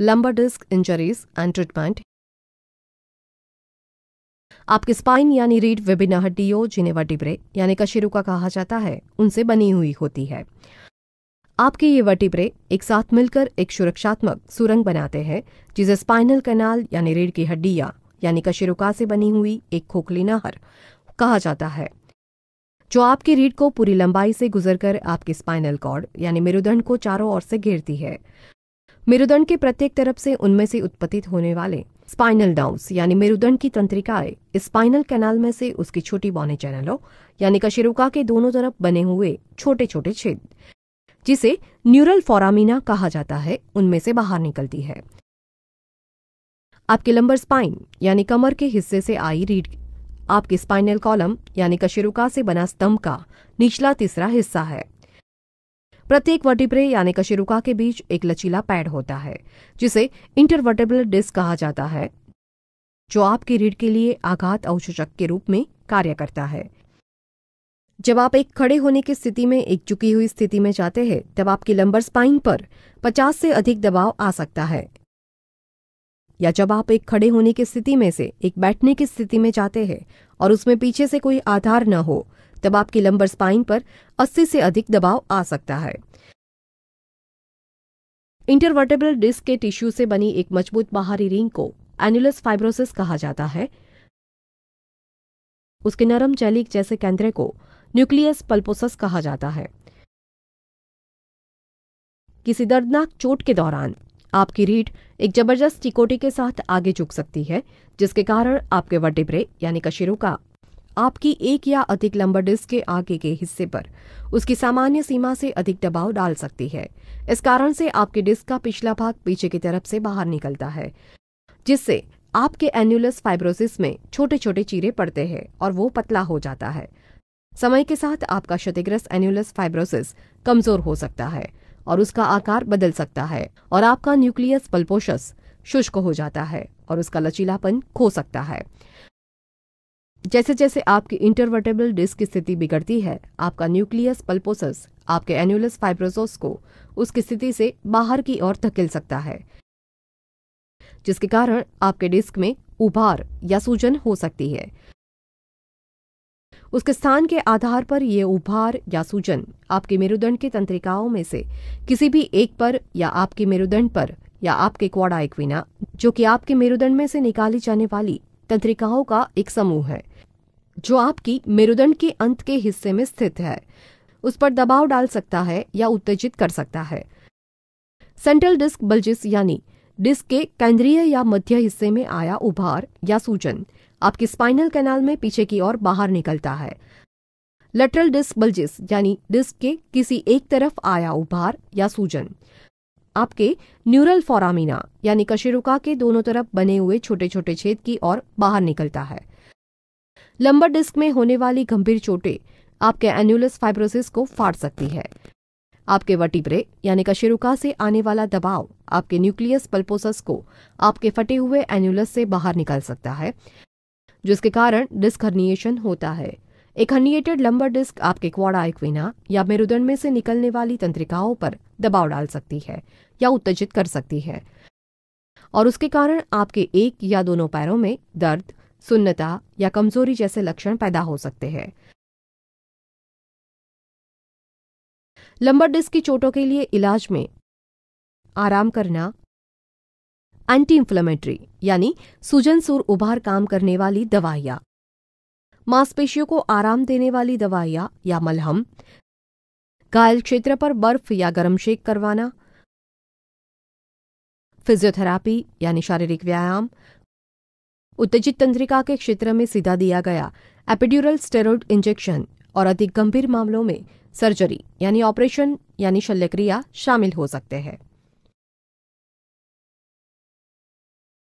lumbar disc injuries and treatment आपके spine यानी रीढ़ विभिन्न हड्डियों जिन्हें डिब्रे यानी कशेरुका कहा जाता है उनसे बनी हुई होती है आपके ये वटिब्रे एक साथ मिलकर एक सुरक्षात्मक सुरंग बनाते हैं जिसे स्पाइनल कैनाल यानी रीढ़ की हड्डियां यानी कशेरुका से बनी हुई एक खोखली नहर कहा जाता है जो आपकी रीढ़ को पूरी लंबाई से गुजरकर आपके स्पाइनल कॉर्ड यानी मेरुदंड को चारों ओर से घेरती है मेरुदंड के प्रत्येक तरफ से उनमें से उत्पतित होने वाले स्पाइनल डाउन्स यानी मेरुदंड की तंत्रिकाएं स्पाइनल कैनाल में से उसकी छोटी बौने चैनलों यानी कशेरुका के दोनों तरफ बने हुए छोटे छोटे छेद जिसे न्यूरल फोरामिना कहा जाता है उनमें से बाहर निकलती है आपके लंबर स्पाइन यानी कमर के हिस्से से आई रीढ़ आपके स्पाइनल कॉलम यानी कशेरुका से बना स्तंभ का निचला तीसरा हिस्सा है प्रत्येक वर्टिब्रे यानी कशेरुका के बीच एक लचीला पैड होता है जिसे इंटरवर्टेबल डिस्क कहा जाता है जो आपकी रीढ़ के लिए आघात अवशोषक के रूप में कार्य करता है जब आप एक खड़े होने की स्थिति में एक झुकी हुई स्थिति में जाते हैं तब आपकी लंबर स्पाइन पर 50 से अधिक दबाव आ सकता है या जब आप एक खड़े होने की स्थिति में से एक बैठने की स्थिति में जाते हैं और उसमें पीछे से कोई आधार न हो तब आपकी लंबर स्पाइन पर 80 से अधिक दबाव आ सकता है इंटरवर्टेबल डिस्क के टिश्यू से बनी एक मजबूत बाहरी रिंग को एनुलस फाइब्रोसिस कहा जाता है उसके नरम चैलिक जैसे केंद्र को न्यूक्लियस पल्पोसस कहा जाता है किसी दर्दनाक चोट के दौरान आपकी रीढ़ एक जबरदस्त चिकोटी के साथ आगे झुक सकती है जिसके कारण आपके वर्टिब्रे यानी कशेरों का आपकी एक या अधिक लंबर डिस्क के आगे के हिस्से पर उसकी सामान्य सीमा से अधिक दबाव डाल सकती है इस कारण से आपके डिस्क का पिछला भाग पीछे की तरफ से बाहर निकलता है जिससे आपके एन्यूलस फाइब्रोसिस में छोटे छोटे चीरे पड़ते हैं और वो पतला हो जाता है समय के साथ आपका क्षतिग्रस्त एन्यूलस फाइब्रोसिस कमजोर हो सकता है और उसका आकार बदल सकता है और आपका न्यूक्लियस पल्पोशस शुष्क हो जाता है और उसका लचीलापन खो सकता है जैसे जैसे आपकी इंटरवर्टेबल डिस्क की स्थिति बिगड़ती है आपका न्यूक्लियस पल्पोसस आपके एन्यूलस फाइब्रोसोस को उसकी स्थिति से बाहर की ओर धकेल सकता है जिसके कारण आपके डिस्क में उभार या सूजन हो सकती है उसके स्थान के आधार पर यह उभार या सूजन आपके मेरुदंड की तंत्रिकाओं में से किसी भी एक पर या आपके मेरुदंड पर या आपके क्वाडा एक्विना जो कि आपके मेरुदंड में से निकाली जाने वाली तंत्रिकाओं का एक समूह है जो आपकी मेरुदंड के अंत के हिस्से में स्थित है उस पर दबाव डाल सकता है या उत्तेजित कर सकता है सेंट्रल डिस्क बल्जिस यानी डिस्क के केंद्रीय या मध्य हिस्से में आया उभार या सूजन आपके स्पाइनल कैनाल में पीछे की ओर बाहर निकलता है लेटरल डिस्क बल्जिस यानी डिस्क के किसी एक तरफ आया उभार या सूजन आपके न्यूरल फोरामिना यानी कशेरुका के दोनों तरफ बने हुए छोटे छोटे छेद की ओर बाहर निकलता है लंबर डिस्क में होने वाली गंभीर चोटें आपके एन्यूलस फाइब्रोसिस को फाड़ सकती है आपके वटिब्रे यानी कशेरुका से आने वाला दबाव आपके न्यूक्लियस पल्पोसस को आपके फटे हुए एन्यूलस से बाहर निकाल सकता है जिसके कारण डिस्क हर्निएशन होता है एक हर्निएटेड लंबर डिस्क आपके क्वाड़ा आइक्विना या मेरुदंड में से निकलने वाली तंत्रिकाओं पर दबाव डाल सकती है या उत्तेजित कर सकती है और उसके कारण आपके एक या दोनों पैरों में दर्द सुन्नता या कमजोरी जैसे लक्षण पैदा हो सकते हैं लंबर डिस्क की चोटों के लिए इलाज में आराम करना एंटी इंफ्लेमेटरी यानी सूजन सूर उभार काम करने वाली दवाइयां मांसपेशियों को आराम देने वाली दवाइयां या मलहम घायल क्षेत्र पर बर्फ या गर्म शेक करवाना फिजियोथेरापी यानी शारीरिक व्यायाम उत्तेजित तंत्रिका के क्षेत्र में सीधा दिया गया एपिड्यूरल स्टेरॉइड इंजेक्शन और अधिक गंभीर मामलों में सर्जरी यानी ऑपरेशन यानी शल्यक्रिया शामिल हो सकते हैं